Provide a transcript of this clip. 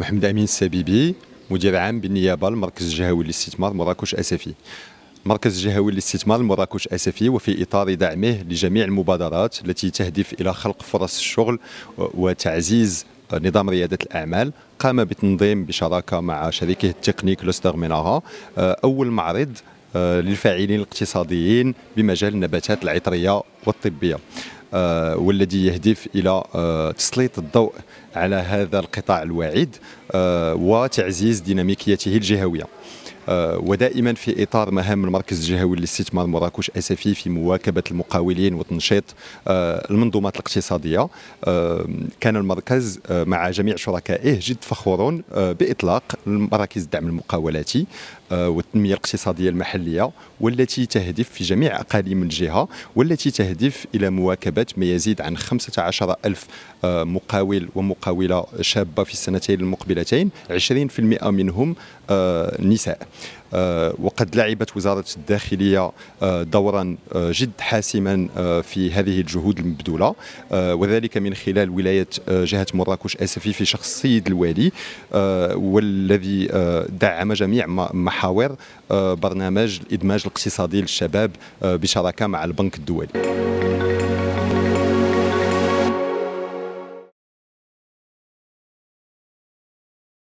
محمد امين السبيبي مدير عام بالنيابه المركز الجهوي للاستثمار مراكش اسفي مركز الجهوي للاستثمار مراكش اسفي وفي اطار دعمه لجميع المبادرات التي تهدف الى خلق فرص الشغل وتعزيز نظام ريادة الأعمال قام بتنظيم بشراكة مع شريكه التقني كلوستر مينارا أول معرض آه، للفاعلين الاقتصاديين بمجال النباتات العطرية والطبية آه، والذي يهدف الى آه، تسليط الضوء على هذا القطاع الواعد آه، وتعزيز ديناميكيته الجهويه آه، ودائما في اطار مهام المركز الجهوي للاستثمار مراكش اسفي في مواكبه المقاولين وتنشيط آه، المنظومات الاقتصاديه آه، كان المركز مع جميع شركائه جد فخورون باطلاق مراكز الدعم المقاولاتي والتنميه الاقتصاديه المحليه والتي تهدف في جميع اقاليم الجهه والتي تهدف الى مواكبه ما يزيد عن 15 ألف مقاول ومقاوله شابه في السنتين المقبلتين 20% منهم نساء آه، وقد لعبت وزارة الداخلية آه، دورا آه، جد حاسما في هذه الجهود المبذولة وذلك من خلال ولاية جهة مراكش أسفي في شخص سيد الوالي والذي دعم جميع محاور برنامج الإدماج الاقتصادي للشباب بشراكة مع البنك الدولي